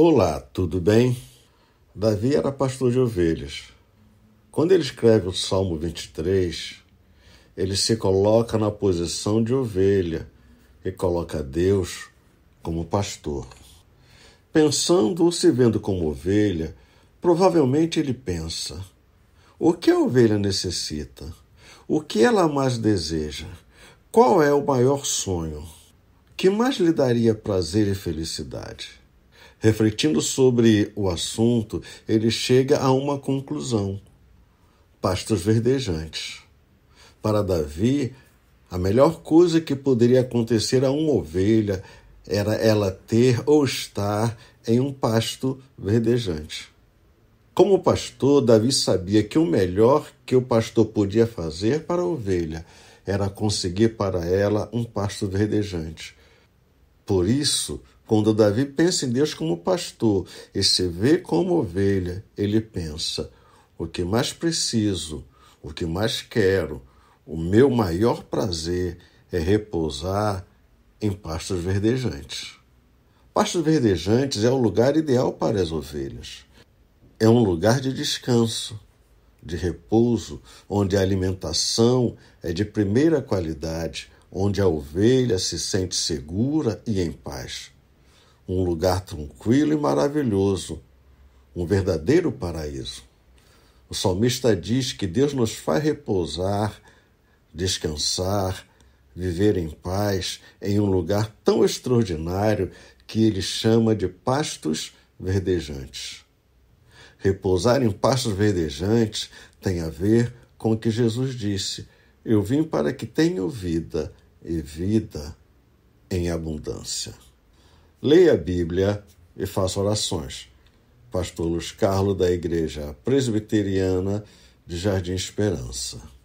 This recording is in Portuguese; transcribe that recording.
Olá, tudo bem? Davi era pastor de ovelhas. Quando ele escreve o Salmo 23, ele se coloca na posição de ovelha e coloca Deus como pastor. Pensando ou se vendo como ovelha, provavelmente ele pensa: o que a ovelha necessita? O que ela mais deseja? Qual é o maior sonho? O Que mais lhe daria prazer e felicidade? refletindo sobre o assunto, ele chega a uma conclusão: pastos verdejantes. Para Davi, a melhor coisa que poderia acontecer a uma ovelha era ela ter ou estar em um pasto verdejante. Como pastor, Davi sabia que o melhor que o pastor podia fazer para a ovelha era conseguir para ela um pasto verdejante. Por isso, quando Davi pensa em Deus como pastor e se vê como ovelha, ele pensa: o que mais preciso, o que mais quero, o meu maior prazer é repousar em pastos verdejantes. Pastos verdejantes é o lugar ideal para as ovelhas. É um lugar de descanso, de repouso, onde a alimentação é de primeira qualidade, onde a ovelha se sente segura e em paz. Um lugar tranquilo e maravilhoso, um verdadeiro paraíso. O salmista diz que Deus nos faz repousar, descansar, viver em paz em um lugar tão extraordinário que ele chama de pastos verdejantes. Repousar em pastos verdejantes tem a ver com o que Jesus disse: Eu vim para que tenham vida e vida em abundância. Leia a Bíblia e faça orações. Pastor Luiz Carlos, da Igreja Presbiteriana de Jardim Esperança.